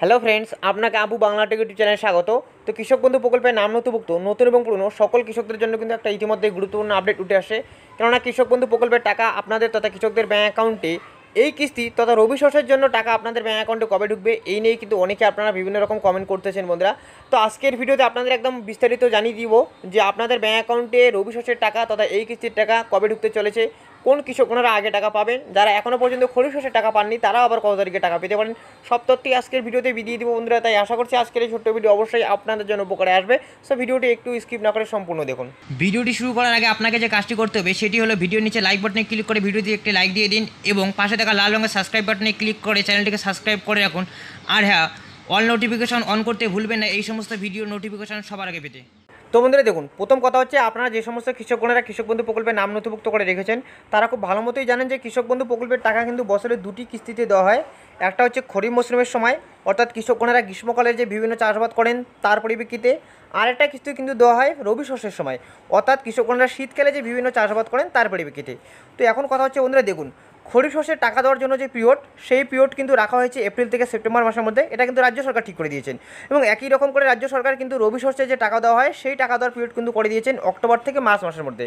hello friends আপনাকে Abu Bangla take YouTube চ্যানেলে স্বাগত তো কৃষক বন্ধু প্রকল্পে নাম নথিভুক্ত নতুন এবং পুরনো সকল কৃষকদের জন্য কিন্তু একটা ইতিমধ্যে গুরুত্বপূর্ণ আপডেট উঠে আসে কেননা কৃষক বন্ধু প্রকল্পের টাকা আপনাদের তথা কৃষকদের ব্যাঙ্ক অ্যাকাউন্টে এই কিস্তি তথা রবি শস্যের জন্য টাকা আপনাদের ব্যাঙ্ক অ্যাকাউন্টে কবে ঢুকবে এই নিয়ে কিন্তু অনেকে আপনারা বিভিন্ন রকম কমেন্ট করতেছেন বন্ধুরা তো আজকের ভিডিওতে আপনাদের একদম বিস্তারিত জানিয়ে দিব যে আপনাদের ব্যাঙ্ক অ্যাকাউন্টে রবি শস্যের টাকা তথা এই কিস্তির টাকা কবে ঢুকতে চলেছে কোন কৃষক ওনারা আগে টাকা পাবেন যারা এখনও পর্যন্ত খরিফ শস্যের টাকা পাননি তারা আবার কত তারিখে টাকা পেতে পারেন সব তথ্যই আজকের ভিডিওতে বিদিয়ে দিব বন্ধুরা তাই আশা করছি আজকের এই ছোট্ট ভিডিও অবশ্যই আপনাদের জন্য উপকারে আসবে সো ভিডিওটি একটু স্কিপ না করে সম্পূর্ণ দেখুন ভিডিওটি শুরু করার আগে আপনাকে যে কাজটি করতে হবে সেটি হলো ভিডিওর নিচে লাইক বাটনে ক্লিক করে ভিডিওটি একটি লাইক দিয়ে দিন এবং পাশে থাকা লাল রঙের সাবস্ক্রাইব বাটনে ক্লিক করে চ্যানেলটিকে সাবস্ক্রাইব করে রাখুন আর হ্যাঁ অল নোটিফিকেশন অন করতে ভুলবেন না এই সমস্ত ভিডিও নোটিফিকেশন সবার আগে পেতে তো বন্ধুরা দেখুন প্রথম কথা হচ্ছে আপনারা যে সমস্ত কৃষকগণেরা কৃষক বন্ধু প্রকল্পে নাম নথিভুক্ত করে রেখেছেন তারা খুব ভালো মতোই জানেন যে কৃষক বন্ধু প্রকল্পের টাকা কিন্তু বছরে দুটি কিস্তিতে দেওয়া হয় একটা হচ্ছে খরিফ মৌসুমের সময় অর্থাৎ কৃষকগণেরা গ্রীষ্মকালে যে বিভিন্ন চাষাবাদ করেন তার পরিপ্রেক্ষিতে আরেকটা কিস্তি কিন্তু দেওয়া হয় রবি শস্যের সময় অর্থাৎ কৃষকগণেরা শীতকালে যে বিভিন্ন চাষাবাদ করেন তার পরিপ্রেক্ষিতে তো এখন কথা হচ্ছে বন্ধুরা দেখুন খরিফ শস্যের টাকা দেওয়ার জন্য যে পিরিয়ড সেই পিরিয়ড কিন্তু রাখা হয়েছে এপ্রিল থেকে সেপ্টেম্বর মাসের মধ্যে এটা কিন্তু রাজ্য সরকার ঠিক করে দিয়েছেন এবং একই রকম করে রাজ্য সরকার কিন্তু রবি শস্যের যে টাকা দেওয়া হয় সেই টাকা দেওয়ার পিরিয়ড কিন্তু করে দিয়েছেন অক্টোবর থেকে মার্চ মাসের মধ্যে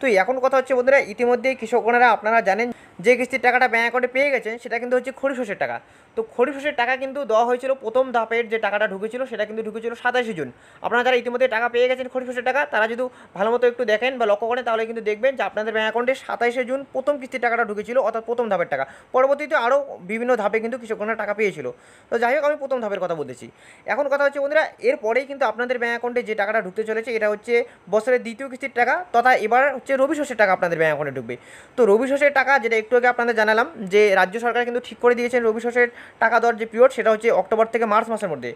তো এখন কথা হচ্ছে বন্ধুরা ইতিমধ্যে কৃষকরা আপনারা জানেন যে কিস্তির টাকাটা ব্যাঙ্ক অ্যাকাউন্টে পেয়ে গেছেন সেটা কিন্তু হচ্ছে খরিফ শস্যের টাকা তো খরিফ শস্যের টাকা কিন্তু দেওয়া হয়েছিল প্রথম ধাপের যে টাকাটা ঢুকেছিল সেটা কিন্তু ঢুকেছিল সাতাশে জুন আপনারা যারা ইতিমধ্যে টাকা পেয়ে গেছেন খরিফ শস্যের টাকা তারা যদি ভালো মতো একটু দেখেন বা লক্ষ্য করেন তাহলে কিন্তু দেখবেন যে আপনাদের ব্যাঙ্ক অ্যাকাউন্টে সাতাশে জুন প্রথম কিস্তির টাকাটা ঢুকেছিল অর্থাৎ প্রথম ধাপের টাকা পরবর্তীতে আরও বিভিন্ন ধাপে কিন্তু কৃষকরা টাকা পেয়েছিল তো যাই হোক আমি প্রথম ধাপের কথা বলতেছি এখন কথা হচ্ছে বন্ধুরা এরপরেই কিন্তু আপনাদের ব্যাঙ্ক অ্যাকাউন্টে যে টাকাটা ঢুকতে চলেছে এটা হচ্ছে বছরের দ্বিতীয় কিস্তির টাকা তথা এবার হচ্ছে রবি শস্যের টাকা আপনাদের ব্যাঙ্ক অ্যাকাউন্টে ঢুকবে তো রবি শস্যের টাকা যেটা একটু আগে আপনাদের জানালাম যে রাজ্য সরকার কিন্তু ঠিক করে দিয়েছেন রবি শস্যের টাকা দেওয়ার যে পিরিয়ড সেটা হচ্ছে অক্টোবর থেকে মার্চ মাসের মধ্যে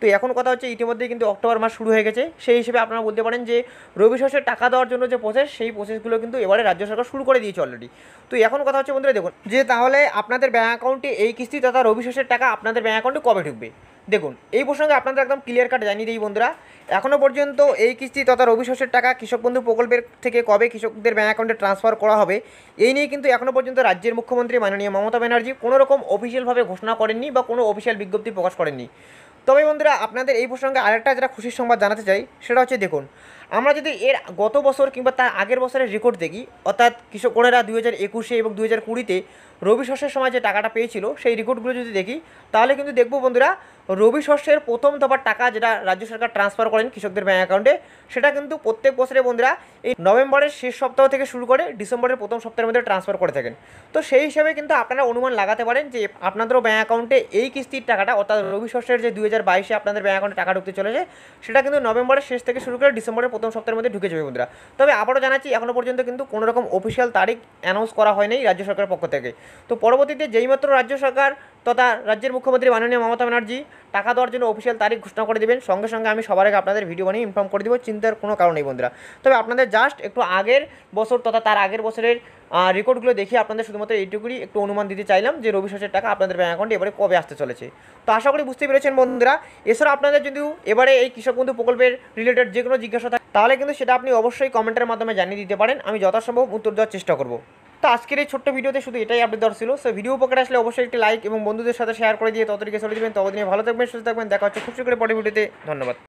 তো এখন কথা হচ্ছে ইতিমধ্যেই কিন্তু অক্টোবর মাস শুরু হয়ে গেছে সেই হিসেবে আপনারা বলতে পারেন যে রবি শস্যের টাকা দেওয়ার জন্য যে প্রসেস সেই প্রসেসগুলো কিন্তু এবারে রাজ্য সরকার শুরু করে দিয়েছে অলরেডি তো এখন কথা হচ্ছে বন্ধুরা দেখুন যে তাহলে আপনাদের ব্যাঙ্ক অ্যাকাউন্টে এই কিস্তি তথা রবি শস্যের টাকা আপনাদের ব্যাঙ্ক অ্যাকাউন্টে কবে ঢুকবে দেখুন এই প্রসঙ্গে আপনাদের একদম ক্লিয়ার কাট জানিয়ে দিই বন্ধুরা এখনও পর্যন্ত এই কিস্তি তথা রবি শস্যের টাকা কৃষক বন্ধু প্রকল্পের থেকে কবে কৃষকদের ব্যাঙ্ক অ্যাকাউন্টে ট্রান্সফার করা হবে এই নিয়ে কিন্তু এখনও পর্যন্ত রাজ্যের মুখ্যমন্ত্রী মাননীয় মমতা ব্যানার্জি কোনো রকম অফিসিয়ালভাবে ঘোষণা করেননি বা কোনো অফিসিয়াল বিজ্ঞপ্তি প্রকাশ করেননি তবে বন্ধুরা আপনাদের এই প্রসঙ্গে আরেকটা যেটা খুশির সংবাদ জানাতে চাই সেটা হচ্ছে দেখুন আমরা যদি এর গত বছর কিংবা তার আগের বছরের রেকর্ড দেখি অর্থাৎ কৃষকরা দুই হাজার একুশে এবং দুই হাজার কুড়িতে রবি শস্যের সময় যে টাকাটা পেয়েছিল সেই রেকর্ডগুলো যদি দেখি তাহলে কিন্তু দেখব বন্ধুরা রবি শস্যের প্রথম দফার টাকা যেটা রাজ্য সরকার ট্রান্সফার করেন কৃষকদের ব্যাঙ্ক অ্যাকাউন্টে সেটা কিন্তু প্রত্যেক বছরে বন্ধুরা এই নভেম্বরের শেষ সপ্তাহ থেকে শুরু করে ডিসেম্বরের প্রথম সপ্তাহের মধ্যে ট্রান্সফার করে থাকেন তো সেই হিসাবে কিন্তু আপনারা অনুমান লাগাতে পারেন যে আপনাদেরও ব্যাঙ্ক অ্যাকাউন্টে এই কিস্তির টাকাটা অর্থাৎ রবি শস্যের যে দুই হাজার বাইশে আপনাদের ব্যাঙ্ক অ্যাকাউন্টে টাকা ঢুকতে চলেছে সেটা কিন্তু নভেম্বরের শেষ থেকে শুরু করে ডিসেম্বরের প্রথম প্রথম সপ্তাহের মধ্যে ঢুকে যাবে বন্ধুরা তবে আবারও জানাচ্ছি এখনও পর্যন্ত কিন্তু কোনো রকম অফিসিয়াল তারিখ অ্যানাউন্স করা হয়নি রাজ্য সরকারের পক্ষ থেকে তো পরবর্তীতে যেইমাত্র রাজ্য সরকার তথা রাজ্যের মুখ্যমন্ত্রী মাননীয় মমতা ব্যানার্জি টাকা দেওয়ার জন্য অফিসিয়াল তারিখ ঘোষণা করে দেবেন সঙ্গে সঙ্গে আমি সবার আগে আপনাদের ভিডিও বানিয়ে ইনফর্ম করে দেবো চিন্তার কোনো কারণ নেই বন্ধুরা তবে আপনাদের জাস্ট একটু আগের বছর তথা তার আগের বছরের রেকর্ডগুলো দেখিয়ে আপনাদের শুধুমাত্র এইটুকুই একটু অনুমান দিতে চাইলাম যে রবি শস্যের টাকা আপনাদের ব্যাঙ্ক অ্যাকাউন্টে এবারে কবে আসতে চলেছে তো আশা করি বুঝতে পেরেছেন বন্ধুরা এছাড়া আপনাদের যদিও এবারে এই কৃষক বন্ধু প্রকল্পের রিলেটেড যে কোনো জিজ্ঞাসা থাকে তাহলে কিন্তু সেটা আপনি অবশ্যই কমেন্টের মাধ্যমে জানিয়ে দিতে পারেন আমি যথাসম্ভব উত্তর দেওয়ার চেষ্টা করব তো আজকের এই ছোট্ট ভিডিওতে শুধু এটাই আপনি দর্শিল ছিল সো ভিডিও উপকার আসলে অবশ্যই একটি লাইক এবং বন্ধুদের সাথে শেয়ার করে দিয়ে ততদিকে চলে যাবেন ততদিনে ভালো থাকবেন সুস্থ থাকবেন দেখা হচ্ছে খুব করে পরে ভিডিওতে ধন্যবাদ